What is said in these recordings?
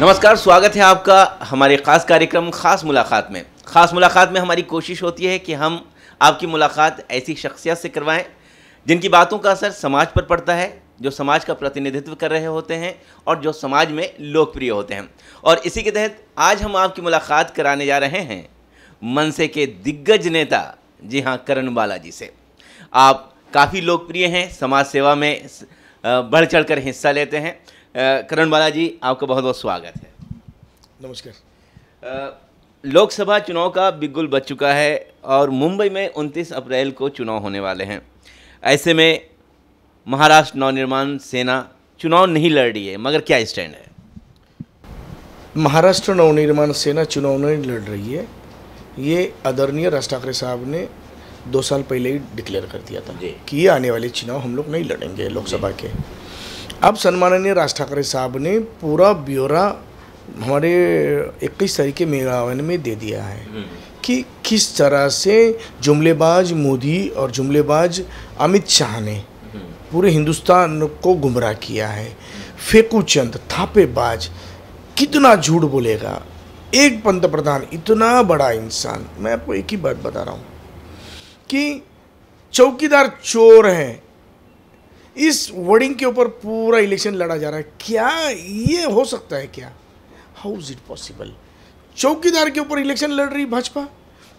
नमस्कार स्वागत है आपका हमारे ख़ास कार्यक्रम ख़ास मुलाकात में ख़ास मुलाकात में हमारी कोशिश होती है कि हम आपकी मुलाकात ऐसी शख्सियत से करवाएं जिनकी बातों का असर समाज पर पड़ता है जो समाज का प्रतिनिधित्व कर रहे होते हैं और जो समाज में लोकप्रिय होते हैं और इसी के तहत आज हम आपकी मुलाकात कराने जा रहे हैं मनसे के दिग्गज नेता जी हाँ करण बालाजी से आप काफ़ी लोकप्रिय हैं समाज सेवा में बढ़ चढ़ कर हिस्सा लेते हैं करण बाला जी आपका बहुत बहुत स्वागत है नमस्कार लोकसभा चुनाव का बिगुल बच चुका है और मुंबई में 29 अप्रैल को चुनाव होने वाले हैं ऐसे में महाराष्ट्र नवनिर्माण सेना चुनाव नहीं लड़ रही है मगर क्या स्टैंड है महाराष्ट्र नवनिर्माण सेना चुनाव नहीं लड़ रही है ये आदरणीय राज ठाकरे साहब ने दो साल पहले ही डिक्लेयर कर दिया था कि ये आने वाले चुनाव हम लोग नहीं लड़ेंगे लोकसभा के अब सन्माननीय राज ठाकरे साहब ने पूरा ब्यौरा हमारे 21 तारीख के मेघावन में दे दिया है हम्म। कि किस तरह से जुमलेबाज मोदी और जुमलेबाज अमित शाह ने हम्म। पूरे हिंदुस्तान को गुमराह किया है फेकू चंद थापेबाज कितना झूठ बोलेगा एक पंत प्रधान इतना बड़ा इंसान मैं आपको एक ही बात बता रहा हूँ कि चौकीदार चोर हैं इस वर्डिंग के ऊपर पूरा इलेक्शन लड़ा जा रहा है क्या ये हो सकता है क्या हाउ इज़ इट पॉसिबल चौकीदार के ऊपर इलेक्शन लड़ रही भाजपा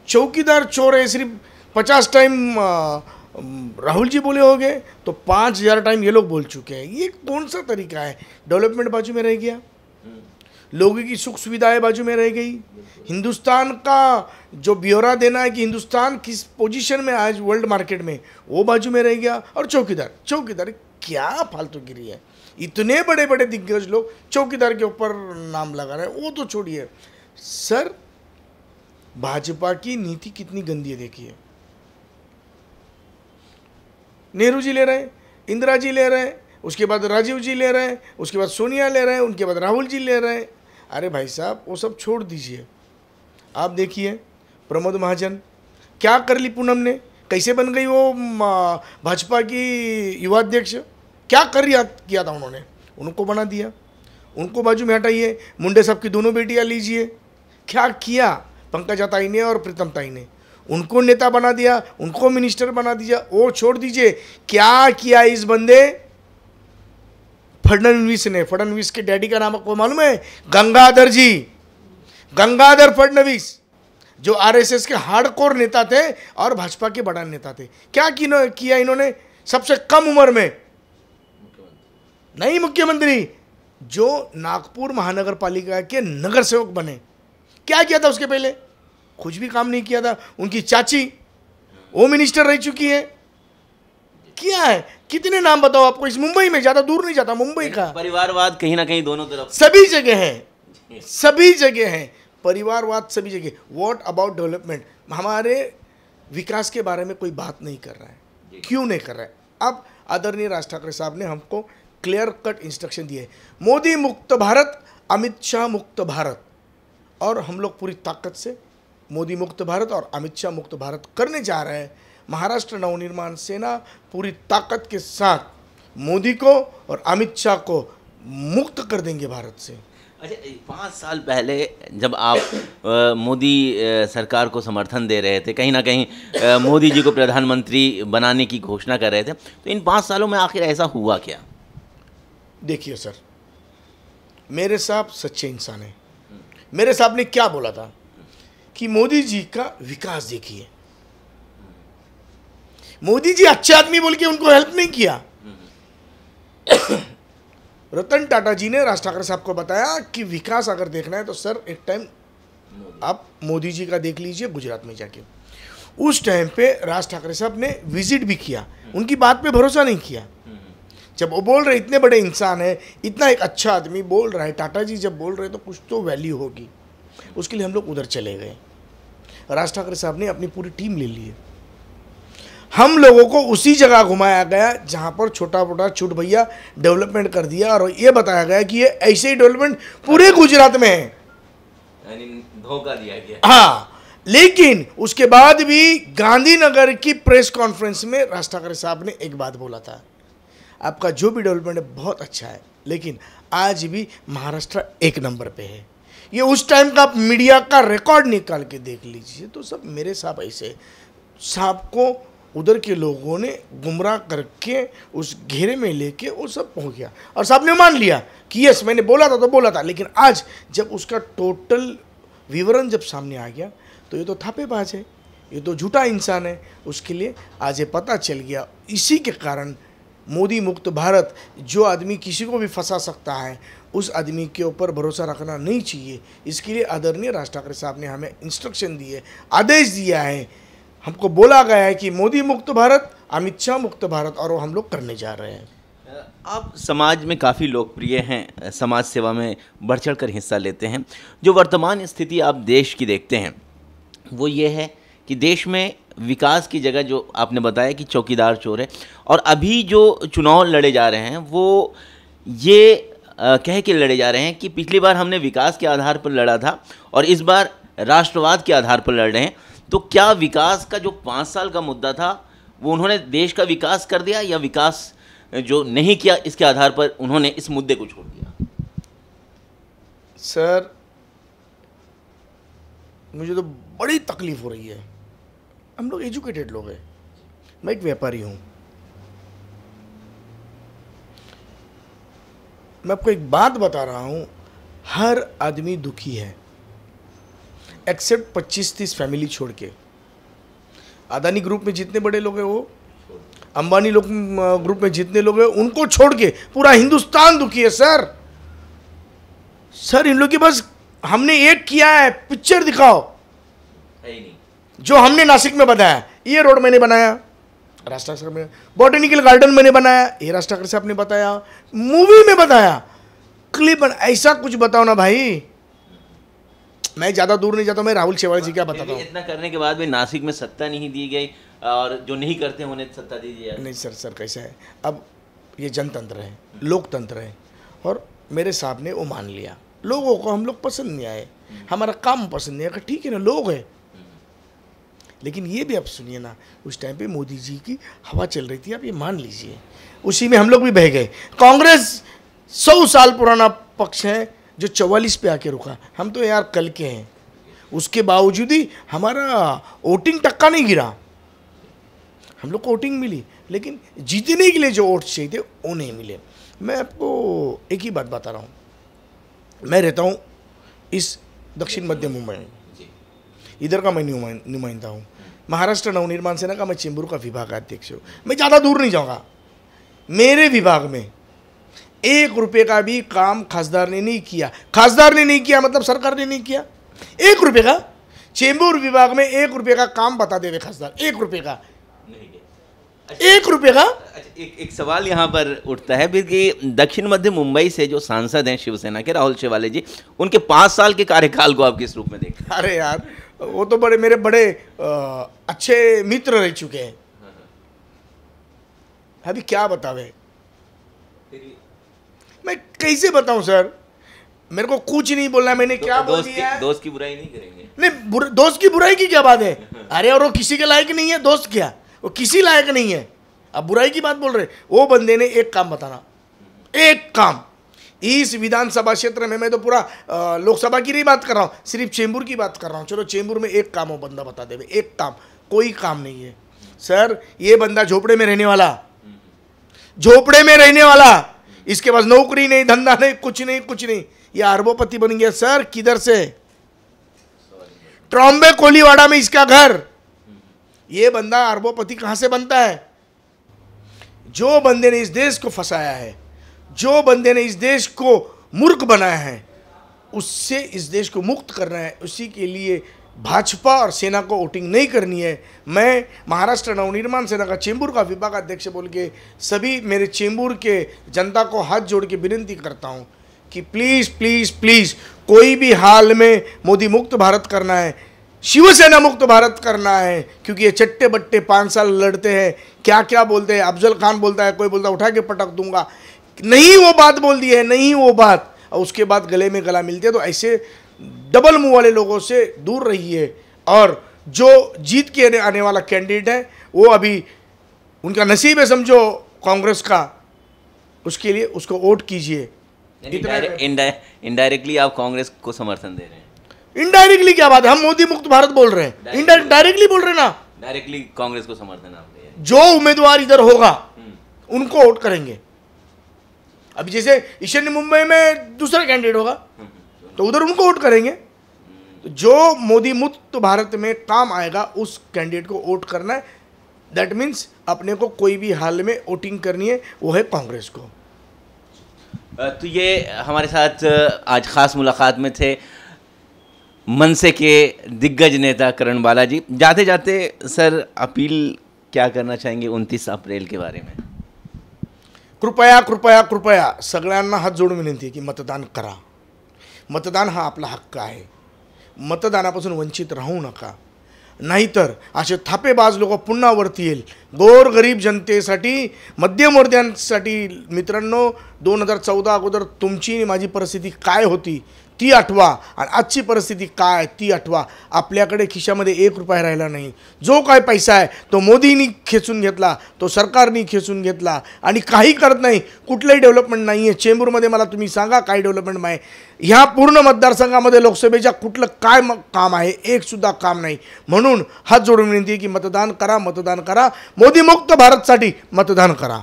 चौकीदार चोर है सिर्फ पचास टाइम राहुल जी बोले हो गए तो पाँच हज़ार टाइम ये लोग बोल चुके हैं ये कौन सा तरीका है डेवलपमेंट बाजू में रह गया लोगों की सुख सुविधाएं बाजू में रह गई हिंदुस्तान का जो ब्यौरा देना है कि हिंदुस्तान किस पोजीशन में आज वर्ल्ड मार्केट में वो बाजू में रह गया और चौकीदार चौकीदार क्या फालतू गिरी है इतने बड़े बड़े दिग्गज लोग चौकीदार के ऊपर नाम लगा रहे हैं वो तो छोड़िए सर भाजपा की नीति कितनी गंदी है देखिए नेहरू जी ले रहे हैं इंदिरा जी ले रहे हैं उसके बाद राजीव जी ले रहे हैं उसके बाद सोनिया ले रहे हैं उनके बाद राहुल जी ले रहे हैं अरे भाई साहब वो सब छोड़ दीजिए आप देखिए प्रमोद महाजन क्या कर ली पूनम ने कैसे बन गई वो भाजपा की युवा अध्यक्ष क्या कर किया था उन्होंने उनको बना दिया उनको बाजू में हटाइए मुंडे साहब की दोनों बेटियां लीजिए क्या किया ताई ने और प्रीतम ताई ने उनको नेता बना दिया उनको मिनिस्टर बना दिया वो छोड़ दीजिए क्या किया इस बंदे फडनवीस ने फडनवीस के डैडी का नाम आपको मालूम है गंगाधर जी गंगाधर फडणवीस जो आरएसएस के हार्डकोर नेता थे और भाजपा के बड़ा नेता थे क्या किया इन्होंने सबसे कम उम्र में नहीं मुख्यमंत्री जो नागपुर महानगर पालिका के नगर सेवक बने क्या किया था उसके पहले कुछ भी काम नहीं किया था उनकी चाची वो मिनिस्टर रह चुकी है किया है कितने नाम बताओ आपको इस मुंबई में ज्यादा दूर नहीं जाता मुंबई का परिवारवाद कहीं ना कहीं दोनों तरफ सभी जगह है सभी जगह है परिवारवाद सभी जगह वॉट अबाउट डेवलपमेंट हमारे विकास के बारे में कोई बात नहीं कर रहा है क्यों नहीं कर रहा है अब आदरणीय राज ठाकरे साहब ने हमको क्लियर कट इंस्ट्रक्शन दिए मोदी मुक्त भारत अमित शाह मुक्त भारत और हम लोग पूरी ताकत से मोदी मुक्त भारत और अमित शाह मुक्त भारत करने जा रहे हैं महाराष्ट्र नवनिर्माण सेना पूरी ताकत के साथ मोदी को और अमित शाह को मुक्त कर देंगे भारत से अच्छा पाँच साल पहले जब आप मोदी सरकार को समर्थन दे रहे थे कहीं ना कहीं मोदी जी को प्रधानमंत्री बनाने की घोषणा कर रहे थे तो इन पाँच सालों में आखिर ऐसा हुआ क्या देखिए सर मेरे साहब सच्चे इंसान हैं मेरे साहब ने क्या बोला था कि मोदी जी का विकास देखिए मोदी जी अच्छे आदमी बोल के उनको हेल्प नहीं किया रतन टाटा जी ने राज ठाकरे साहब को बताया कि विकास अगर देखना है तो सर एक टाइम आप मोदी जी का देख लीजिए गुजरात में जाके उस टाइम पे राज ठाकरे साहब ने विजिट भी किया उनकी बात पे भरोसा नहीं किया जब वो बोल रहे इतने बड़े इंसान है इतना एक अच्छा आदमी बोल रहा है टाटा जी जब बोल रहे तो कुछ तो वैल्यू होगी उसके लिए हम लोग उधर चले गए राज ठाकरे साहब ने अपनी पूरी टीम ले ली है हम लोगों को उसी जगह घुमाया गया जहाँ पर छोटा मोटा छूट भैया डेवलपमेंट कर दिया और ये बताया गया कि ये ऐसे ही डेवलपमेंट पूरे गुजरात में है धोखा दिया गया हाँ लेकिन उसके बाद भी गांधीनगर की प्रेस कॉन्फ्रेंस में राज ठाकरे साहब ने एक बात बोला था आपका जो भी डेवलपमेंट है बहुत अच्छा है लेकिन आज भी महाराष्ट्र एक नंबर पे है ये उस टाइम का आप मीडिया का रिकॉर्ड निकाल के देख लीजिए तो सब मेरे साहब ऐसे साहब को उधर के लोगों ने गुमराह करके उस घेरे में लेके वो सब हो गया और साहब ने मान लिया कि यस मैंने बोला था तो बोला था लेकिन आज जब उसका टोटल विवरण जब सामने आ गया तो ये तो थापेबाज है ये तो झूठा इंसान है उसके लिए आज ये पता चल गया इसी के कारण मोदी मुक्त भारत जो आदमी किसी को भी फंसा सकता है उस आदमी के ऊपर भरोसा रखना नहीं चाहिए इसके लिए आदरणीय राज ठाकरे साहब ने हमें इंस्ट्रक्शन दिए आदेश दिया है हमको बोला गया है कि मोदी मुक्त भारत अमित शाह मुक्त भारत और वो हम लोग करने जा रहे हैं आप समाज में काफ़ी लोकप्रिय हैं समाज सेवा में बढ़ चढ़ कर हिस्सा लेते हैं जो वर्तमान स्थिति आप देश की देखते हैं वो ये है कि देश में विकास की जगह जो आपने बताया कि चौकीदार चोर है और अभी जो चुनाव लड़े जा रहे हैं वो ये कह के लड़े जा रहे हैं कि पिछली बार हमने विकास के आधार पर लड़ा था और इस बार राष्ट्रवाद के आधार पर लड़ रहे हैं तो क्या विकास का जो पाँच साल का मुद्दा था वो उन्होंने देश का विकास कर दिया या विकास जो नहीं किया इसके आधार पर उन्होंने इस मुद्दे को छोड़ दिया सर मुझे तो बड़ी तकलीफ हो रही है हम लोग एजुकेटेड लोग हैं मैं एक व्यापारी हूँ मैं आपको एक बात बता रहा हूँ हर आदमी दुखी है एक्सेप्ट पच्चीस तीस फैमिली छोड़ के अदानी ग्रुप में जितने बड़े लोग हैं वो अंबानी लोग ग्रुप में जितने लोग हैं उनको छोड़ के पूरा हिंदुस्तान दुखी है सर सर इन लोग के बस हमने एक किया है पिक्चर दिखाओ जो हमने नासिक में बनाया ये रोड मैंने बनाया राष्ट्राक्षर में बॉटनिकल गार्डन मैंने बनाया ये राष्ट्राक्षर से आपने बताया मूवी में बताया क्लिप ऐसा कुछ बताओ ना भाई मैं ज़्यादा दूर नहीं जाता मैं राहुल शेवाल जी क्या बताता हूँ इतना करने के बाद भी नासिक में सत्ता नहीं दी गई और जो नहीं करते उन्हें सत्ता दी जाए नहीं सर सर कैसा है अब ये जनतंत्र है लोकतंत्र है और मेरे साहब ने वो मान लिया लोगों को हम लोग पसंद नहीं आए हमारा काम पसंद नहीं आया ठीक है ना लोग हैं लेकिन ये भी आप सुनिए ना उस टाइम पे मोदी जी की हवा चल रही थी आप ये मान लीजिए उसी में हम लोग भी बह गए कांग्रेस सौ साल पुराना पक्ष है जो चवालीस पे आके रुका हम तो यार कल के हैं उसके बावजूद ही हमारा वोटिंग टक्का नहीं गिरा हम लोग को वोटिंग मिली लेकिन जीतने के लिए जो वोट चाहिए थे वो नहीं मिले मैं आपको एक ही बात बता रहा हूँ मैं रहता हूँ इस दक्षिण मध्य मुंबई में इधर का मैं नुमाइंदा हूँ महाराष्ट्र नवनिर्माण सेना का मैं चेंबूर का विभाग अध्यक्ष हूँ मैं ज़्यादा दूर नहीं जाऊँगा मेरे विभाग में एक रुपए का भी काम खासदार ने नहीं किया खासदार ने नहीं किया मतलब सरकार ने नहीं किया एक रुपये का चेंबूर विभाग में एक रुपए का काम बता दे रहे खासदार एक रुपए का एक अच्छा, रुपए का अच्छा, एक एक सवाल यहाँ पर उठता है कि दक्षिण मध्य मुंबई से जो सांसद हैं शिवसेना के राहुल शिवाले जी उनके पाँच साल के कार्यकाल को आप किस रूप में देखें अरे यार वो तो बड़े मेरे बड़े आ, अच्छे मित्र रह चुके हैं हाँ, हाँ। अभी क्या बतावे मैं कैसे बताऊं सर मेरे को कुछ नहीं बोलना मैंने क्या बोल दिया दोस्त की बुराई नहीं करेंगे नहीं दोस्त की बुराई की क्या बात है अरे और वो किसी के लायक नहीं है दोस्त क्या वो किसी लायक नहीं है अब बुराई की बात बोल रहे वो बंदे ने एक काम बताना एक काम इस विधानसभा क्षेत्र में मैं तो पूरा लोकसभा की नहीं बात कर रहा हूँ सिर्फ चेंबूर की बात कर रहा हूँ चलो चेंबूर में एक काम हो बंदा बता दे एक काम कोई काम नहीं है सर ये बंदा झोपड़े में रहने वाला हम्म। झोपड़े में रहने वाला इसके पास नौकरी नहीं धंधा नहीं कुछ नहीं कुछ नहीं ये अरबोपति बन गया सर किधर से ट्रॉम्बे कोलीवाड़ा में इसका घर ये बंदा अरबोपति कहां से बनता है जो बंदे ने इस देश को फंसाया है जो बंदे ने इस देश को मूर्ख बनाया है उससे इस देश को मुक्त करना है उसी के लिए भाजपा और सेना को वोटिंग नहीं करनी है मैं महाराष्ट्र नवनिर्माण सेना का चेंबूर का विभाग अध्यक्ष बोल के सभी मेरे चेंबूर के जनता को हाथ जोड़ के विनती करता हूँ कि प्लीज़ प्लीज़ प्लीज़ कोई भी हाल में मोदी मुक्त भारत करना है शिवसेना मुक्त भारत करना है क्योंकि ये चट्टे बट्टे पाँच साल लड़ते हैं क्या क्या बोलते हैं अफजल खान बोलता है कोई बोलता है उठा के पटक दूंगा नहीं वो बात बोल दी है नहीं वो बात और उसके बाद गले में गला मिलते तो ऐसे डबल मुंह वाले लोगों से दूर रही है और जो जीत के आने वाला कैंडिडेट है वो अभी उनका नसीब है समझो कांग्रेस का उसके लिए उसको वोट कीजिए इनडायरेक्टली आप कांग्रेस को समर्थन दे रहे हैं इनडायरेक्टली क्या बात है हम मोदी मुक्त भारत बोल रहे हैं डायरेक्टली बोल रहे हैं ना डायरेक्टली कांग्रेस को समर्थन आप जो उम्मीदवार इधर होगा हम्म। उनको वोट करेंगे अभी जैसे ईशान्य मुंबई में दूसरा कैंडिडेट होगा हम्म। तो उधर उनको वोट करेंगे तो जो मोदी मुक्त भारत में काम आएगा उस कैंडिडेट को वोट करना है दैट मीन्स अपने को कोई भी हाल में वोटिंग करनी है वो है कांग्रेस को तो ये हमारे साथ आज ख़ास मुलाकात में थे मनसे के दिग्गज नेता करण बालाजी जाते जाते सर अपील क्या करना चाहेंगे उनतीस अप्रैल के बारे में कृपया कृपया कृपया सगड़ना हाथ जोड़ विनंती की मतदान करा मतदान हा आपला हक्क आहे मतदानापासून वंचित राहू नका नाहीतर असे थापेबाज लोक पुन्हा वरती येईल गोरगरीब जनतेसाठी मध्यमवर्ध्यांसाठी मित्रांनो दोन हजार चौदा अगोदर तुमची माझी परिस्थिती काय होती ती आठवा आणि आजची परिस्थिती काय ती आठवा आपल्याकडे खिशामध्ये एक रुपया राहिला नाही जो काय पैसा आहे तो मोदींनी खेचून घेतला तो सरकारनी खेचून घेतला आणि काही करत नाही कुठलंही डेव्हलपमेंट नाही आहे चेंबूरमध्ये मला तुम्ही सांगा काय डेव्हलपमेंट आहे ह्या पूर्ण मतदारसंघामध्ये लोकसभेच्या कुठलं काय म काम आहे एकसुद्धा काम नाही म्हणून हात जोडून विनंती की मतदान करा मतदान करा मोदीमुक्त भारतसाठी मतदान करा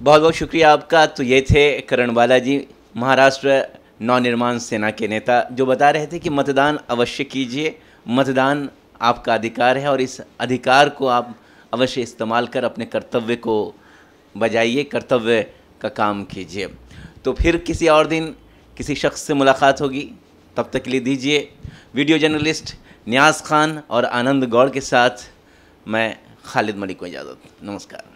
बहुत बहुत शुक्रिया आपका तो ये थे करण बालाजी महाराष्ट्र नवनिर्माण सेना के नेता जो बता रहे थे कि मतदान अवश्य कीजिए मतदान आपका अधिकार है और इस अधिकार को आप अवश्य इस्तेमाल कर अपने कर्तव्य को बजाइए कर्तव्य का काम कीजिए तो फिर किसी और दिन किसी शख्स से मुलाकात होगी तब तक के लिए दीजिए वीडियो जर्नलिस्ट न्याज खान और आनंद गौड़ के साथ मैं खालिद मलिक को इजाज़त नमस्कार